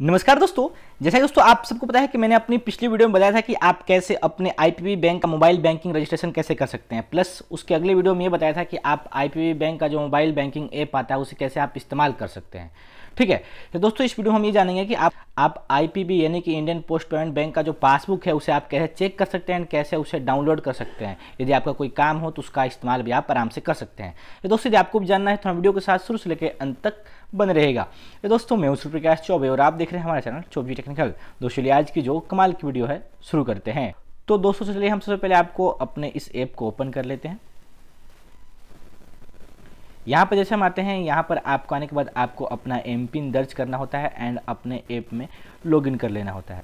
नमस्कार दोस्तों जैसा दोस्तों आप सबको पता है कि मैंने अपनी पिछली वीडियो में बताया था कि आप कैसे अपने आईपीबी बैंक का मोबाइल बैंकिंग रजिस्ट्रेशन कैसे कर सकते हैं प्लस उसके अगले वीडियो में ये बताया था कि आप आईपीबी बैंक का जो मोबाइल बैंकिंग ऐप आता है उसे कैसे आप इस्तेमाल कर सकते हैं ठीक है तो दोस्तों इस वीडियो में हम ये जानेंगे कि आप आप आईपीबी यानी कि इंडियन पोस्ट पेमेंट बैंक का जो पासबुक है उसे आप कैसे चेक कर सकते हैं कैसे उसे डाउनलोड कर सकते हैं यदि आपका कोई काम हो तो उसका इस्तेमाल भी आप आराम से कर सकते हैं तो दोस्तों यदि आपको भी जानना है तो हम वीडियो के साथ शुरू से लेकर अंत तक बन रहेगा तो दोस्तों मैं उस प्रकाश चौबे और आप देख रहे हैं हमारा चैनल चौबी टेक्निकल दोस्तों लिए आज की जो कमाल की वीडियो है शुरू करते हैं तो दोस्तों चलिए हम सबसे पहले आपको अपने इस ऐप को ओपन कर लेते हैं यहाँ पर जैसे हम आते हैं यहाँ पर आपको आने के बाद आपको अपना एम पिन दर्ज करना होता है एंड अपने ऐप में लॉगिन कर लेना होता है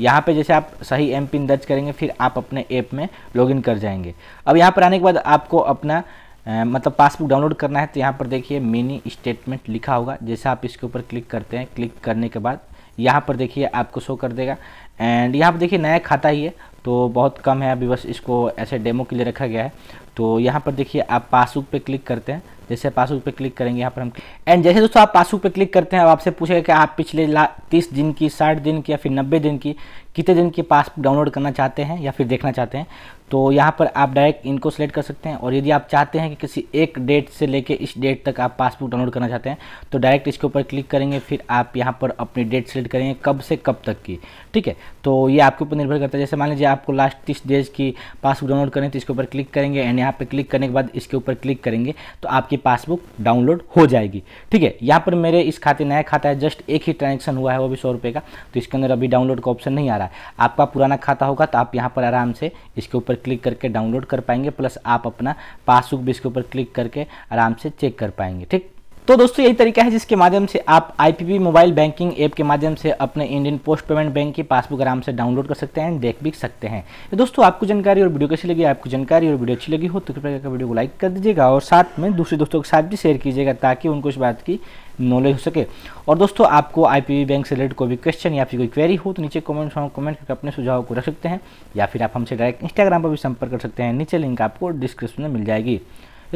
यहाँ पे जैसे आप सही एम पिन दर्ज करेंगे फिर आप अपने ऐप में लॉगिन कर जाएंगे अब यहाँ पर आने के बाद आपको अपना मतलब पासबुक डाउनलोड करना है तो यहाँ पर देखिए मिनी स्टेटमेंट लिखा होगा जैसे आप इसके ऊपर क्लिक करते हैं क्लिक करने के बाद यहाँ पर देखिए आपको शो कर देगा एंड यहाँ पर देखिए नया खाता ही है तो बहुत कम है अभी बस इसको ऐसे डेमो के लिए रखा गया है तो यहाँ पर देखिए आप पासबुक पे क्लिक करते हैं जैसे पासबुक पे क्लिक करेंगे यहाँ पर हम एंड जैसे दोस्तों आप पासबुक पे क्लिक करते हैं अब आपसे पूछेगा कि आप पिछले ला तीस दिन की साठ दिन की या फिर नब्बे दिन की कितने दिन की पासबुक डाउनलोड करना चाहते हैं या फिर देखना चाहते हैं तो यहाँ पर आप डायरेक्ट इनको सेलेक्ट कर सकते हैं और यदि आप चाहते हैं कि किसी एक डेट से लेकर इस डेट तक आप पासबुक डाउनलोड करना चाहते हैं तो डायरेक्ट इसके ऊपर क्लिक करेंगे फिर आप यहाँ पर अपनी डेट सेलेक्ट करेंगे कब से कब तक की ठीक है तो ये आपके ऊपर निर्भर करता है जैसे मान लीजिए आपको लास्ट तीस डेज की पासबुक डाउनलोड करें तो इसके ऊपर क्लिक करेंगे एंड यहाँ पर क्लिक करने के बाद इसके ऊपर क्लिक करेंगे तो आपकी पासबुक डाउनलोड हो जाएगी ठीक है यहाँ पर मेरे इस खाते नया खाता है जस्ट एक ही ट्रांजेक्शन हुआ है वो भी सौ रुपये का तो इसके अंदर अभी डाउनलोड का ऑप्शन नहीं आ रहा है आपका पुराना खाता होगा तो आप यहाँ पर आराम से इसके ऊपर क्लिक करके डाउनलोड कर पाएंगे प्लस आप अपना पासबुक भी इसके ऊपर क्लिक करके आराम से चेक कर पाएंगे ठीक तो दोस्तों यही तरीका है जिसके माध्यम से आप आईपीपी मोबाइल बैंकिंग ऐप के माध्यम से अपने इंडियन पोस्ट पेमेंट बैंक की पासबुक आराम से डाउनलोड कर सकते हैं देख भी सकते हैं तो दोस्तों आपको जानकारी और वीडियो कैसी लगी आपको जानकारी और वीडियो अच्छी लगी हो तो कृपया करके वीडियो को लाइक कर दीजिएगा और साथ में दूसरे दोस्तों के साथ भी शेयर कीजिएगा ताकि उनको इस बात की नॉलेज हो सके और दोस्तों आपको आई बैंक से रिलेटेड कोई भी क्वेश्चन या फिर कोई क्वेरी हो तो नीचे कमेंट कमेंट करके अपने सुझाव को रख सकते हैं या फिर आप हमसे डायरेक्ट इंस्टाग्राम पर भी संपर्क कर सकते हैं नीचे लिंक आपको डिस्क्रिप्शन में मिल जाएगी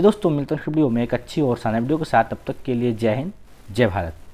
दोस्तों मिलते हैं वीडियो में एक अच्छी और साना वीडियो के साथ तब तक के लिए जय हिंद जय भारत